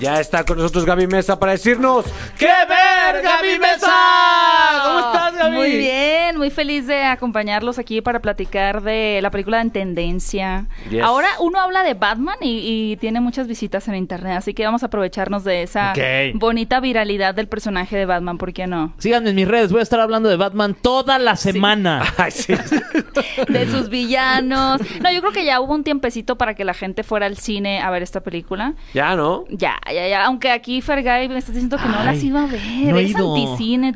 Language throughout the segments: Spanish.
Ya está con nosotros Gaby Mesa para decirnos ¡Qué ver, Gaby Mesa! ¿Cómo estás? Muy bien, muy feliz de acompañarlos aquí para platicar de la película en tendencia. Ahora uno habla de Batman y, tiene muchas visitas en internet, así que vamos a aprovecharnos de esa bonita viralidad del personaje de Batman, ¿por qué no? Síganme en mis redes, voy a estar hablando de Batman toda la semana. de sus villanos. No, yo creo que ya hubo un tiempecito para que la gente fuera al cine a ver esta película. Ya, ¿no? Ya, ya, ya. Aunque aquí Fergay me estás diciendo que no las iba a ver. No es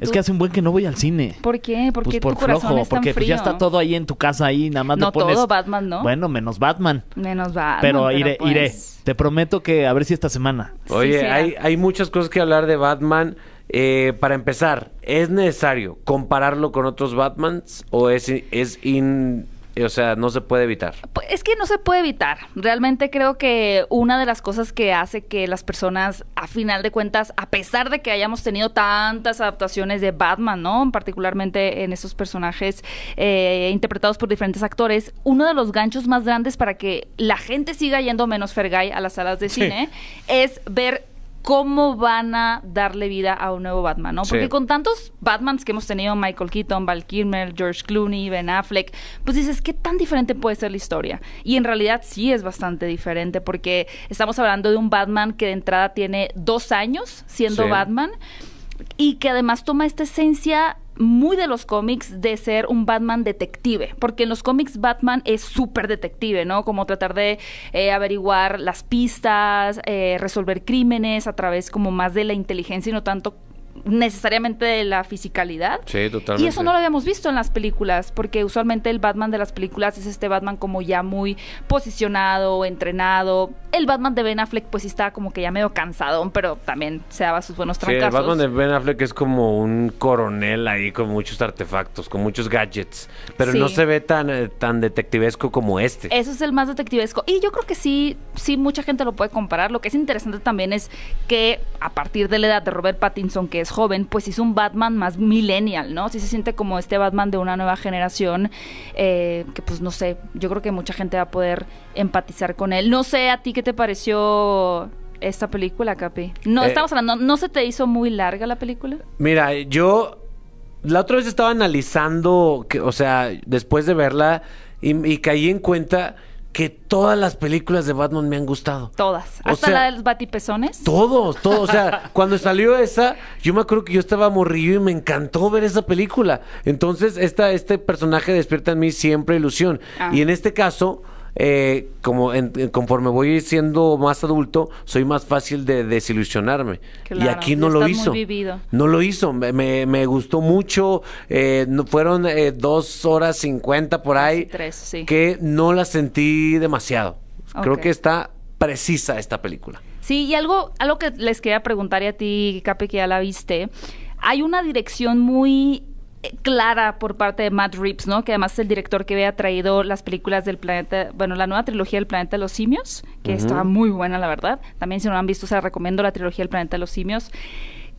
Es que hace un buen que no voy al cine. ¿Por pues qué? ¿Por tu corazón es porque pues, ya está todo ahí en tu casa ahí, nada más no todo Batman, ¿no? Bueno, menos Batman. Menos Batman. Pero, iré, iré. Pues. Te prometo que a ver si esta semana. Oye, ah. hay, muchas cosas que hablar de Batman. Eh, para empezar, ¿es necesario compararlo con otros Batmans o es, es in, o sea, no se puede evitar. Pues, es que no se puede evitar. Realmente creo que una de las cosas que hace que las personas, a final de cuentas, a pesar de que hayamos tenido tantas adaptaciones de Batman, ¿no? Particularmente en estos personajes eh, interpretados por diferentes actores, uno de los ganchos más grandes para que la gente siga yendo menos Fergay a las salas de cine es ver cómo van a darle vida a un nuevo Batman, ¿no? Porque con tantos Batmans que hemos tenido, Michael Keaton, Val Kilmer, George Clooney, Ben Affleck, pues dices, ¿qué tan diferente puede ser la historia? Y en realidad sí es bastante diferente, porque estamos hablando de un Batman que de entrada tiene dos años siendo Batman y que además toma esta esencia muy de los cómics de ser un Batman detective, porque en los cómics Batman es súper detective, ¿no? Como tratar de eh, averiguar las pistas, eh, resolver crímenes a través como más de la inteligencia y no tanto necesariamente de la fisicalidad. Y eso no lo habíamos visto en las películas, porque usualmente el Batman de las películas es este Batman como ya muy posicionado, entrenado. El Batman de Ben Affleck pues está como que ya medio cansado pero también se daba sus buenos trancazos. el Batman de Ben Affleck es como un coronel ahí con muchos artefactos, con muchos gadgets, pero no se ve tan, eh, tan detectivesco como este. Eso es el más detectivesco. Y yo creo que sí, sí, mucha gente lo puede comparar. Lo que es interesante también es que a partir de la edad de Robert Pattinson, que es joven, pues es un Batman más millennial, ¿no? Sí se siente como este Batman de una nueva generación, eh, que pues no sé, yo creo que mucha gente va a poder empatizar con él. No sé a ti qué te pareció esta película, Capi. No, eh, estamos hablando, ¿no se te hizo muy larga la película? Mira, yo la otra vez estaba analizando, que, o sea, después de verla y, y caí en cuenta que todas las películas de Batman me han gustado. Todas. Hasta la de los batipezones. Todos, todos. O sea, cuando salió esa, yo me acuerdo que yo estaba morrillo y me encantó ver esa película. Entonces, esta, este personaje despierta en mí siempre ilusión. Ah. Y en este caso, eh, como conforme voy siendo más adulto, soy más fácil de desilusionarme. y aquí no lo hizo. No lo hizo. Me, me, gustó mucho. Eh, fueron eh, dos horas cincuenta por ahí. Tres, sí. Que no la sentí demasiado. Creo que está precisa esta película. Sí, y algo, algo que les quería preguntar y a ti, Cape, que ya la viste. Hay una dirección muy clara por parte de Matt Reeves, ¿no? Que además es el director que había traído las películas del planeta, bueno, la nueva trilogía del planeta de los simios, que está estaba muy buena, la verdad. También si no lo han visto, se recomiendo la trilogía del planeta de los simios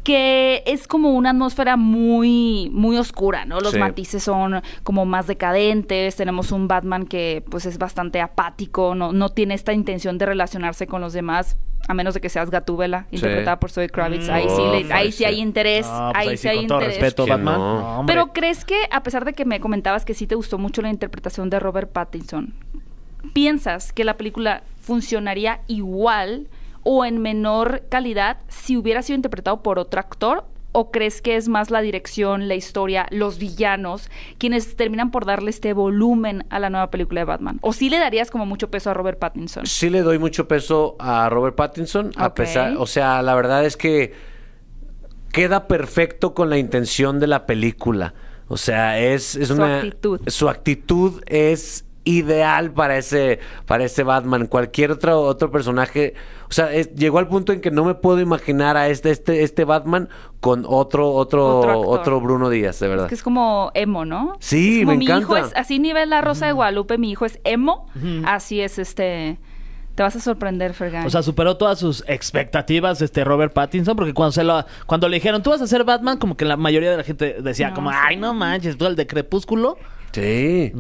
que es como una atmósfera muy muy oscura, ¿no? Los matices son como más decadentes, tenemos un Batman que pues es bastante apático, no tiene esta intención de relacionarse con los demás, a menos de que seas Gatúbela, interpretada por Soy Kravitz, ahí, sí, mm. hay oh, interés, ahí, sí hay interés. Pero crees que, a pesar de que me comentabas que sí te gustó mucho la interpretación de Robert Pattinson, ¿piensas que la película funcionaría igual o en menor calidad si hubiera sido interpretado por otro actor o crees que es más la dirección, la historia, los villanos, quienes terminan por darle este volumen a la nueva película de Batman? ¿O sí le darías como mucho peso a Robert Pattinson? Sí le doy mucho peso a Robert Pattinson, a pesar, o sea, la verdad es que queda perfecto con la intención de la película. O sea, es, una... actitud. Su actitud es ideal para ese, para ese Batman. Cualquier otro, otro personaje. O sea, llegó al punto en que no me puedo imaginar a este, este, este Batman con otro, otro, otro, Bruno Díaz, de verdad. Es que es como emo, ¿no? Sí, mi Hijo es, así nivel la Rosa de Guadalupe, mi hijo es emo. Así es este. Te vas a sorprender, Fergan. O sea, superó todas sus expectativas este Robert Pattinson, porque cuando se lo, cuando le dijeron, tú vas a ser Batman, como que la mayoría de la gente decía, como, ay, no manches, tú el de Crepúsculo. Sí.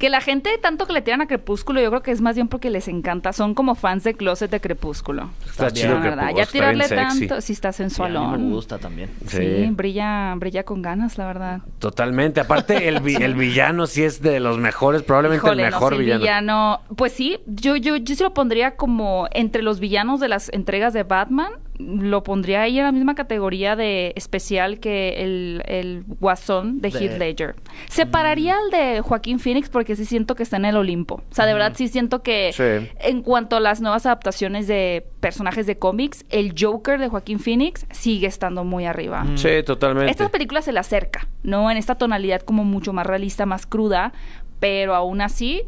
Que la gente tanto que le tiran a Crepúsculo, yo creo que es más bien porque les encanta. Son como fans de Closet de Crepúsculo. Está, chido, verdad. Ya tirarle tanto, si está sensualón. me gusta también. Sí. brilla, brilla con ganas, la verdad. Totalmente. Aparte, el, villano sí es de los mejores, probablemente el mejor villano. villano. Pues sí, yo, yo, yo se lo pondría como entre los villanos de las entregas de Batman lo pondría ahí en la misma categoría de especial que el, el guasón de, Heath Ledger. Separaría mm. al de Joaquín Phoenix porque sí siento que está en el Olimpo. O sea, de verdad sí siento que en cuanto a las nuevas adaptaciones de personajes de cómics, el Joker de Joaquín Phoenix sigue estando muy arriba. Mm. Sí, totalmente. Estas película se le acerca, ¿no? En esta tonalidad como mucho más realista, más cruda, pero aún así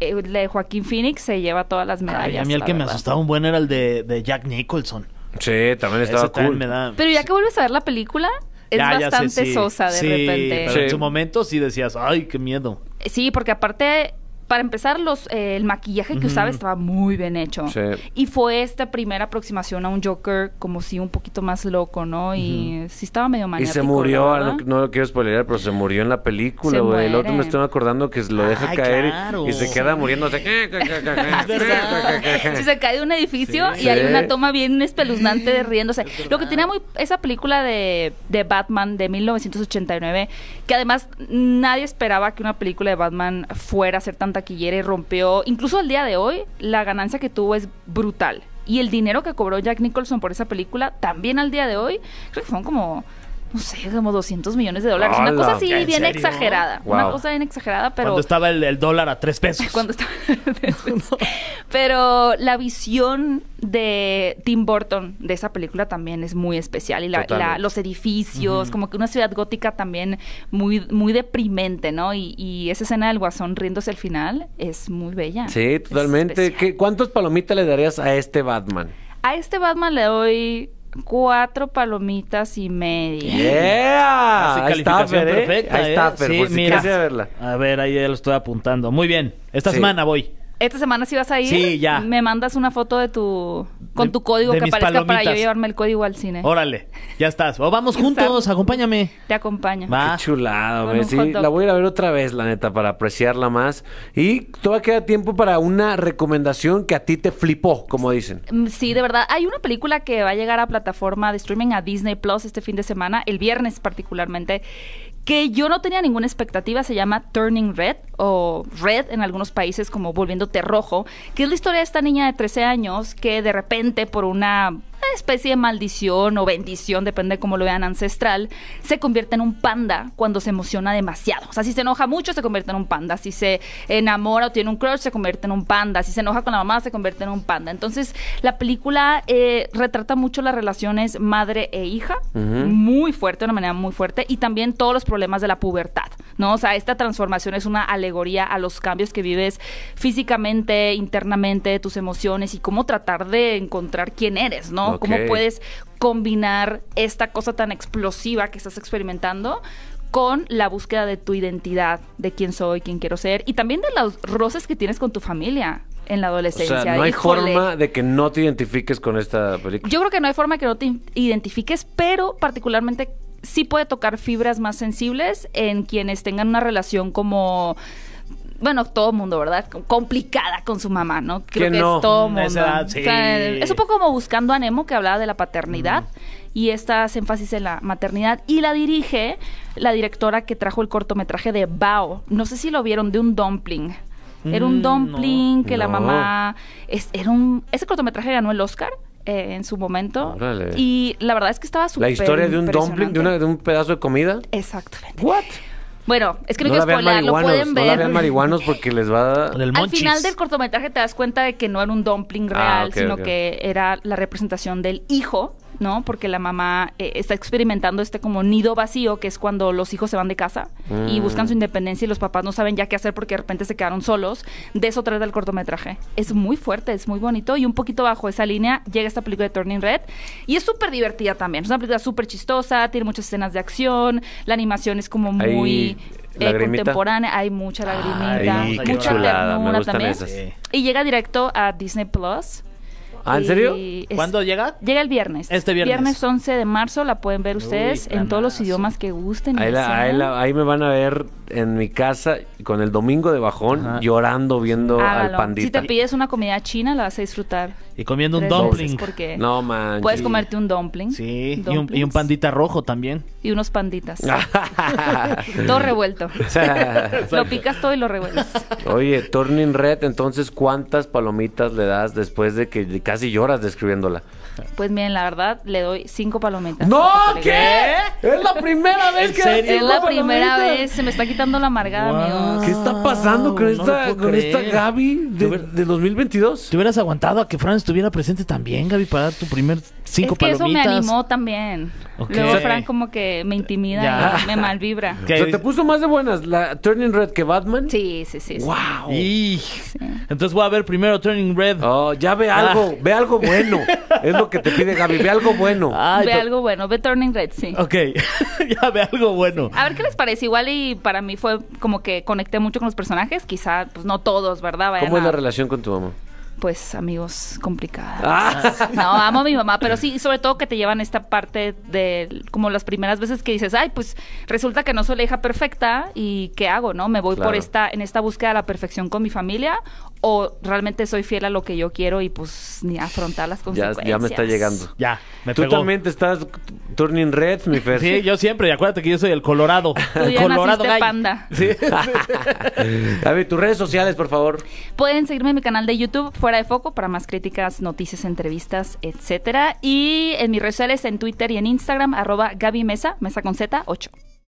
eh, el de Joaquín Phoenix se lleva todas las medallas. a mí el que me asustaba un buen era el de, de Jack Nicholson. Sí, también estaba cool. Pero ya que vuelves a ver la película, es bastante sosa de repente. Pero en su momento sí decías, ay, qué miedo. Sí, porque aparte para empezar, los, eh, el maquillaje que usaba estaba muy bien hecho. Y fue esta primera aproximación a un Joker como si un poquito más loco, ¿no? Y sí estaba medio maniático. Y se murió, ¿no? lo quiero spoilear, pero se murió en la película, güey. El otro me estoy acordando que lo deja caer y se queda muriendo. se cae de un edificio y hay una toma bien espeluznante de riéndose. lo que tenía muy esa película de, de Batman de 1989, que además nadie esperaba que una película de Batman fuera a ser tanta Quillere rompió, incluso al día de hoy, la ganancia que tuvo es brutal. Y el dinero que cobró Jack Nicholson por esa película, también al día de hoy, creo que son como no sé, como 200 millones de dólares. una cosa así bien exagerada. Una cosa bien exagerada, pero... Cuando estaba el, dólar a tres pesos. Cuando estaba... Pero la visión de Tim Burton de esa película también es muy especial. Y los edificios, como que una ciudad gótica también muy, muy deprimente, ¿no? Y, y esa escena del guasón riéndose al final es muy bella. Sí, totalmente. ¿Qué, ¿Cuántos palomitas le darías a este Batman? A este Batman le doy cuatro palomitas y media. Yeah. ahí está, perfecto ¿eh? Ahí está, ¿eh? Fer, sí, mira. A verla. A ver, ahí ya lo estoy apuntando. Muy bien. Esta semana voy. Esta semana sí vas a ir. Sí, ya. Me mandas una foto de tu con tu código que aparezca para yo llevarme el código al cine. Órale, ya estás. vamos juntos, acompáñame. Te acompaño. Va. Qué chulada, Sí, la voy a ir a ver otra vez, la neta, para apreciarla más. Y todavía queda tiempo para una recomendación que a ti te flipó, como dicen. Mm, sí, de verdad. Hay una película que va a llegar a plataforma de streaming a Disney Plus este fin de semana, el viernes particularmente, que yo no tenía ninguna expectativa, se llama Turning Red o Red en algunos países como Volviéndote Rojo, que es la historia de esta niña de 13 años que de repente por una especie de maldición o bendición, depende de cómo lo vean ancestral, se convierte en un panda cuando se emociona demasiado. O sea, si se enoja mucho, se convierte en un panda. Si se enamora o tiene un crush, se convierte en un panda. Si se enoja con la mamá, se convierte en un panda. Entonces, la película eh, retrata mucho las relaciones madre e hija, muy fuerte, de una manera muy fuerte, y también todos los problemas de la pubertad. ¿no? O sea, esta transformación es una alegoría a los cambios que vives físicamente, internamente, tus emociones y cómo tratar de encontrar quién eres, ¿no? Cómo puedes combinar esta cosa tan explosiva que estás experimentando con la búsqueda de tu identidad, de quién soy, quién quiero ser y también de los roces que tienes con tu familia en la adolescencia. O sea, no hay forma de que no te identifiques con esta película. Yo creo que no hay forma que no te identifiques, pero particularmente sí puede tocar fibras más sensibles en quienes tengan una relación como bueno, todo mundo, ¿verdad? Complicada con su mamá, ¿no? Creo que, es todo mundo. es un poco como buscando a Nemo que hablaba de la paternidad y esta énfasis en la maternidad y la dirige la directora que trajo el cortometraje de Bao. No sé si lo vieron de un dumpling. Era un mm, dumpling que la mamá era un ese cortometraje ganó el Oscar eh, en su momento. Y la verdad es que estaba súper La historia de un dumpling, de, un pedazo de comida. Exactamente. ¿What? Bueno, es que no, no lo pueden ver. No la vean marihuanos porque les va a... Al final del cortometraje te das cuenta de que no era un dumpling ah, real, sino que era la representación del hijo ¿no? Porque la mamá eh, está experimentando este como nido vacío, que es cuando los hijos se van de casa y buscan su mm. independencia y los papás no saben ya qué hacer porque de repente se quedaron solos. De eso trata el cortometraje. Es muy fuerte, es muy bonito y un poquito bajo esa línea llega esta película de Turning Red y es súper divertida también. Es una película súper chistosa, tiene muchas escenas de acción, la animación es como muy... Eh, contemporánea, hay mucha ah, lagrimita, mucha ternura también. Y llega directo a Disney Plus Ah, en serio? ¿Cuándo llega? Llega el viernes. Este viernes. Viernes 11 de marzo, la pueden ver ustedes en todos los idiomas que gusten. ahí me van a ver en mi casa con el domingo de bajón llorando viendo ah, al pandita. Si te pides una comida china, la vas a disfrutar. Y comiendo un dumpling. Porque no man. Puedes comerte un dumpling. Sí. Y un, pandita rojo también. Y unos panditas. todo revuelto. lo picas todo y lo revuelves. Oye, Turning Red, entonces, ¿cuántas palomitas le das después de que casi lloras describiéndola? Pues miren, la verdad, le doy cinco palomitas. ¡No! ¿Qué? ¿Es la primera vez que.? Es la primera vez. Se me está quitando dando la amargada, amigos. ¿Qué está pasando con, esta, con esta Gaby de, 2022? ¿Te hubieras aguantado a que Fran estuviera presente también, Gaby, para dar tu primer cinco palomitas? que eso me animó también. Luego Fran como que me intimida, me malvibra. O ¿Te puso más de buenas la Turning Red que Batman? Sí, sí, sí. ¡Wow! Entonces voy a ver primero Turning Red. Oh, ya ve ah. algo, ve algo bueno. es lo que te pide Gaby, ve algo bueno. ve algo bueno, ve Turning Red, sí. Ok, ya ve algo bueno. A ver qué les parece, igual y para mí fue como que conecté mucho con los personajes, quizá, pues no todos, ¿verdad? ¿Cómo es la relación con tu mamá? pues amigos complicados. Ah. No, amo a mi mamá, pero sí, sobre todo que te llevan esta parte de como las primeras veces que dices, ay, pues resulta que no soy la hija perfecta y ¿qué hago? ¿No? ¿Me voy por esta, en esta búsqueda de la perfección con mi familia o realmente soy fiel a lo que yo quiero y pues ni afrontar las consecuencias. Ya, me está llegando. Ya, me Tú también te estás turning red, mi Fer. Sí, yo siempre, y acuérdate que yo soy el Colorado. Colorado panda. Sí. tus redes sociales, por favor. Pueden seguirme en mi canal de YouTube, Fuera de Foco, para más críticas, noticias, entrevistas, etcétera. Y en mis redes sociales, en Twitter y en Instagram, arroba Gaby Mesa, Mesa con Z, 8.